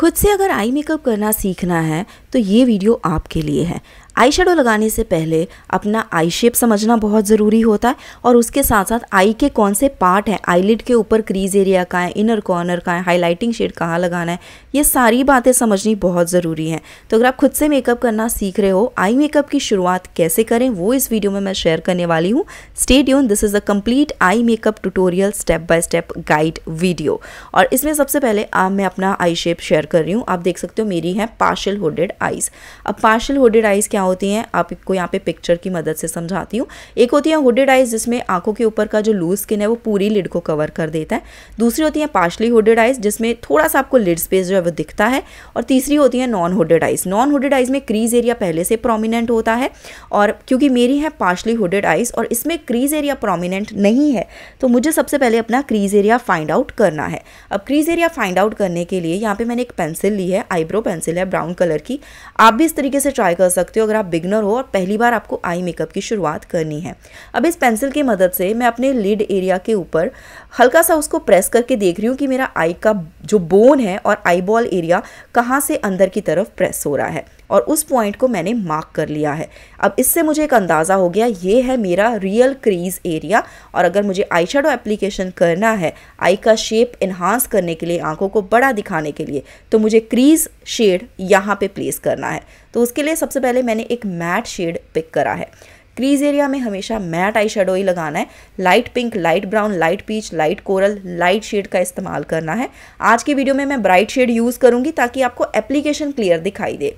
खुद से अगर आई मेकअप करना सीखना है तो ये वीडियो आपके लिए है आई शेडो लगाने से पहले अपना आई शेप समझना बहुत ज़रूरी होता है और उसके साथ साथ आई के कौन से पार्ट हैं आईलिड के ऊपर क्रीज एरिया का है इनर कॉर्नर का है हाईलाइटिंग शेड कहाँ लगाना है ये सारी बातें समझनी बहुत ज़रूरी हैं तो अगर आप खुद से मेकअप करना सीख रहे हो आई मेकअप की शुरुआत कैसे करें वो इस वीडियो में मैं शेयर करने वाली हूँ यून this is a complete eye makeup tutorial step by step guide video और इसमें सबसे पहले आप मैं अपना आई शेप शेयर कर रही हूँ आप देख सकते हो मेरी है पार्शल होडेड आइज़ अब पार्शल होडेड आइज़ क्या क्या होती हैं आपको यहाँ पे पिक्चर की मदद से समझाती हूँ एक होती है हुडेड आइज जिसमें आंखों के ऊपर का जो लूज स्किन है वो पूरी लिड को कवर कर देता है दूसरी होती है पार्शली हुडेड आइज जिसमें थोड़ा सा आपको लिड स्पेस जो है वो दिखता है और तीसरी होती है non hooded eyes non hooded eyes में क्रीज एरिया पहले से प्रोमिनेंट होता है और क्योंकि मेरी है पार्शली हुडेड आइज और इसमें क्रीज एरिया प्रोमिनेंट नहीं है तो मुझे सबसे पहले अपना क्रीज एरिया फाइंड आउट करना है अब क्रीज एरिया फाइंड आउट करने के लिए यहाँ पे मैंने एक पेंसिल ली है आईब्रो पेंसिल है ब्राउन कलर की आप भी इस तरीके से ट्राई कर सकते हो अगर आप बिगनर हो और पहली बार आपको आई मेकअप की शुरुआत करनी है अब इस पेंसिल की मदद से मैं अपने लिड एरिया के ऊपर हल्का सा उसको प्रेस करके देख रही हूँ कि मेरा आई का जो बोन है और आईबॉल एरिया कहाँ से अंदर की तरफ प्रेस हो रहा है और उस पॉइंट को मैंने मार्क कर लिया है अब इससे मुझे एक अंदाज़ा हो गया ये है मेरा रियल क्रीज एरिया और अगर मुझे आई शेडो एप्लीकेशन करना है आई का शेप इन्हांस करने के लिए आंखों को बड़ा दिखाने के लिए तो मुझे क्रीज शेड यहाँ पे प्लेस करना है तो उसके लिए सबसे पहले मैंने एक मैट शेड पिक करा है क्रीज एरिया में हमेशा मैट आई शेडो ही लगाना है light pink light brown light peach light coral light shade का इस्तेमाल करना है आज की वीडियो में मैं ब्राइट शेड यूज़ करूँगी ताकि आपको एप्लीकेशन क्लियर दिखाई दे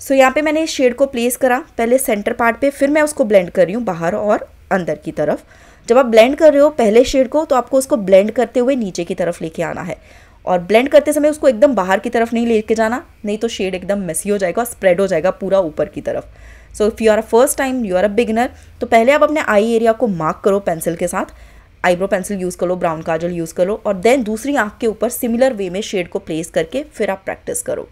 सो so, यहाँ पे मैंने इस शेड को प्लेस करा पहले सेंटर पार्ट पे फिर मैं उसको ब्लेंड कर रही हूँ बाहर और अंदर की तरफ जब आप ब्लेंड कर रहे हो पहले शेड को तो आपको उसको ब्लेंड करते हुए नीचे की तरफ लेके आना है और ब्लेंड करते समय उसको एकदम बाहर की तरफ नहीं लेके जाना नहीं तो शेड एकदम मेसी हो जाएगा स्प्रेड हो जाएगा पूरा ऊपर की तरफ so if you are a first time you are a beginner तो पहले आप अपने आई एरिया को मार्क करो पेंसिल के साथ आईब्रो पेंसिल यूज़ कर लो ब्राउन काजल यूज़ कर लो और देन दूसरी आंख के ऊपर सिमिलर वे में शेड को प्लेस करके फिर आप प्रैक्टिस करो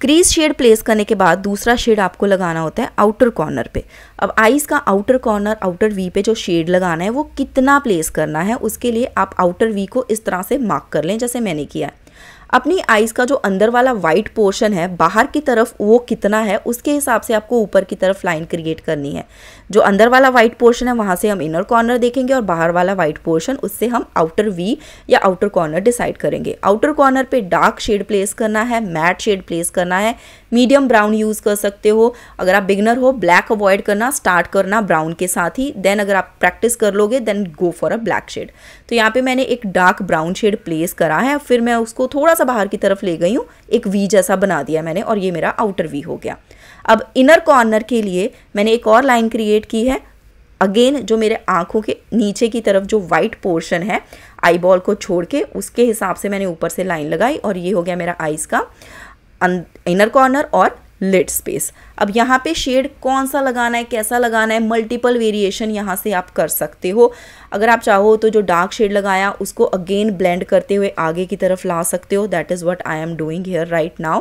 क्रीज शेड प्लेस करने के बाद दूसरा शेड आपको लगाना होता है आउटर कॉर्नर पे अब आइज़ का आउटर कॉर्नर आउटर वी पे जो शेड लगाना है वो कितना प्लेस करना है उसके लिए आप आउटर वी को इस तरह से मार्क कर लें जैसे मैंने किया है अपनी आइज़ का जो अंदर वाला वाइट पोर्शन है बाहर की तरफ वो कितना है उसके हिसाब से आपको ऊपर की तरफ लाइन क्रिएट करनी है जो अंदर वाला वाइट पोर्शन है वहाँ से हम इनर कॉर्नर देखेंगे और बाहर वाला वाइट पोर्शन उससे हम आउटर वी या आउटर कॉर्नर डिसाइड करेंगे आउटर कॉर्नर पे डार्क शेड प्लेस करना है मैट शेड प्लेस करना है मीडियम ब्राउन यूज़ कर सकते हो अगर आप बिगनर हो ब्लैक अवॉइड करना स्टार्ट करना ब्राउन के साथ ही देन अगर आप प्रैक्टिस कर लोगे then go for a black shade तो यहाँ पे मैंने एक डार्क ब्राउन शेड प्लेस करा है फिर मैं उसको थोड़ा सा बाहर की तरफ ले गई हूँ एक वी जैसा बना दिया मैंने और ये मेरा आउटर वी हो गया अब इनर कॉर्नर के लिए मैंने एक और लाइन क्रिएट की है अगेन जो मेरे आँखों के नीचे की तरफ जो वाइट पोर्शन है आई बॉल को छोड़ के उसके हिसाब से मैंने ऊपर से लाइन लगाई और ये हो गया मेरा आइज़ का इनर कॉर्नर और लिट स्पेस अब यहाँ पे शेड कौन सा लगाना है कैसा लगाना है मल्टीपल वेरिएशन यहाँ से आप कर सकते हो अगर आप चाहो तो जो डार्क शेड लगाया उसको अगेन ब्लेंड करते हुए आगे की तरफ ला सकते हो that is what I am doing here right now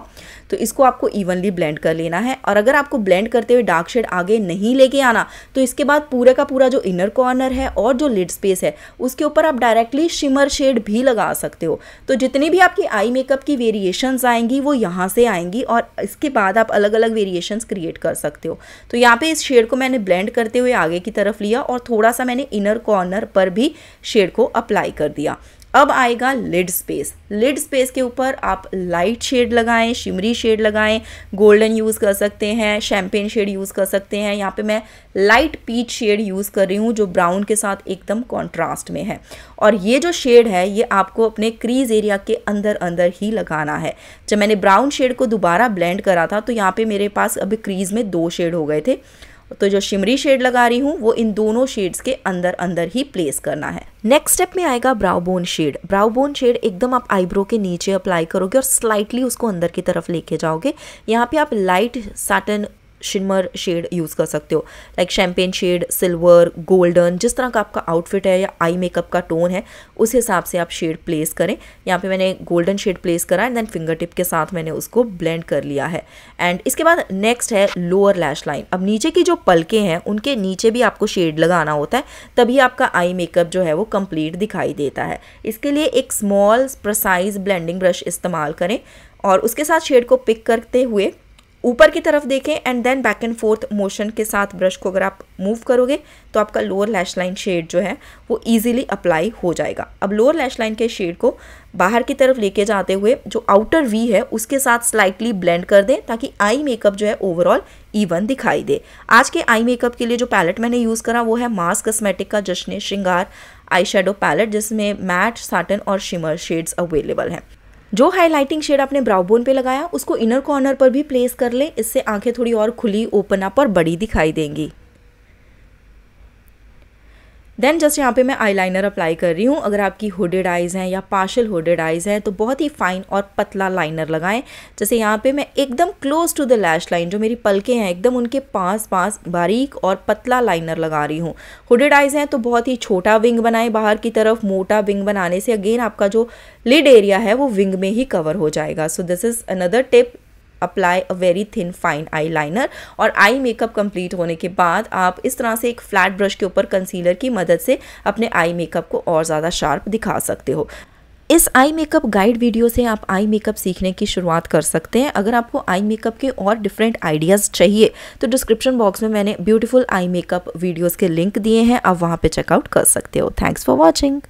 तो इसको आपको इवनली ब्लेंड कर लेना है और अगर आपको ब्लेंड करते हुए डार्क शेड आगे नहीं लेके आना तो इसके बाद पूरे का पूरा जो इनर कॉर्नर है और जो लिड स्पेस है उसके ऊपर आप डायरेक्टली शिमर शेड भी लगा सकते हो तो जितनी भी आपकी आई मेकअप की वेरिएशन आएंगी वो यहाँ से आएंगी और इसके बाद आप आप अलग अलग वेरिएशन क्रिएट कर सकते हो तो यहाँ पे इस शेड को मैंने ब्लेंड करते हुए आगे की तरफ लिया और थोड़ा सा मैंने इनर कॉर्नर पर भी शेड को अप्लाई कर दिया अब आएगा लिड स्पेस लिड स्पेस के ऊपर आप लाइट शेड लगाएं शिमरी शेड लगाएं गोल्डन यूज़ कर सकते हैं शैम्पेन शेड यूज़ कर सकते हैं यहाँ पे मैं लाइट पीच शेड यूज़ कर रही हूँ जो ब्राउन के साथ एकदम कॉन्ट्रास्ट में है और ये जो शेड है ये आपको अपने क्रीज एरिया के अंदर अंदर ही लगाना है जब मैंने ब्राउन शेड को दोबारा ब्लेंड करा था तो यहाँ पर मेरे पास अभी क्रीज में दो शेड हो गए थे तो जो शिमरी शेड लगा रही हूँ वो इन दोनों शेड्स के अंदर अंदर ही प्लेस करना है नेक्स्ट स्टेप में आएगा brow bone shade brow bone shade एकदम आप आईब्रो के नीचे अप्लाई करोगे और स्लाइटली उसको अंदर की तरफ लेके जाओगे यहाँ पे आप light satin shimmer shade use कर सकते हो like champagne shade silver golden जिस तरह का आपका आउटफिट है या आई मेकअप का टोन है उस हिसाब से आप शेड प्लेस करें यहाँ पे मैंने गोल्डन शेड प्लेस करा एंड देन फिंगर टिप के साथ मैंने उसको ब्लेंड कर लिया है एंड इसके बाद नेक्स्ट है लोअर लैश लाइन अब नीचे की जो पलके हैं उनके नीचे भी आपको शेड लगाना होता है तभी आपका आई मेकअप जो है वो कंप्लीट दिखाई देता है इसके लिए एक स्मॉल प्रसाइज ब्लेंडिंग ब्रश इस्तेमाल करें और उसके साथ शेड को पिक करते हुए ऊपर की तरफ देखें and then back and forth motion के साथ ब्रश को अगर आप मूव करोगे तो आपका लोअर लैश लाइन शेड जो है वो ईजिली अप्लाई हो जाएगा अब लोअर लैश लाइन के शेड को बाहर की तरफ लेके जाते हुए जो आउटर वी है उसके साथ स्लाइटली ब्लेंड कर दें ताकि आई मेकअप जो है ओवरऑल इवन दिखाई दे आज के आई मेकअप के लिए जो पैलेट मैंने यूज़ करा वो है मास कस्मेटिक का जश्न श्रृंगार आई शेडो पैलेट जिसमें मैट साटन और शिमर शेड्स अवेलेबल हैं जो हाईलाइटिंग शेड आपने ब्राउबोन पे लगाया उसको इनर कॉर्नर पर भी प्लेस कर लें इससे आंखें थोड़ी और खुली ओपन अप और बड़ी दिखाई देंगी देन जस्ट यहाँ पे मैं आई लाइनर अप्लाई कर रही हूँ अगर आपकी हुडेड आइज़ हैं या पार्शल हुडेड आइज़ हैं तो बहुत ही फाइन और पतला लाइनर लगाएं जैसे यहाँ पे मैं एकदम close to the lash line जो मेरी पलके हैं एकदम उनके पास पास बारीक और पतला लाइनर लगा रही हूँ हुडेड आइज़ हैं तो बहुत ही छोटा विंग बनाएं बाहर की तरफ मोटा विंग बनाने से अगेन आपका जो लिड एरिया है वो विंग में ही कवर हो जाएगा so this is another tip apply a very thin fine eye liner और आई मेकअप कंप्लीट होने के बाद आप इस तरह से एक फ्लैट ब्रश के ऊपर कंसीलर की मदद से अपने आई मेकअप को और ज़्यादा शार्प दिखा सकते हो इस आई मेकअप गाइड वीडियो से आप आई मेकअप सीखने की शुरुआत कर सकते हैं अगर आपको आई मेकअप के और डिफरेंट आइडियाज़ चाहिए तो डिस्क्रिप्शन बॉक्स में मैंने ब्यूटीफुल आई मेकअप वीडियोज़ के लिंक दिए हैं आप वहाँ पर चेकआउट कर सकते हो थैंक्स फॉर वॉचिंग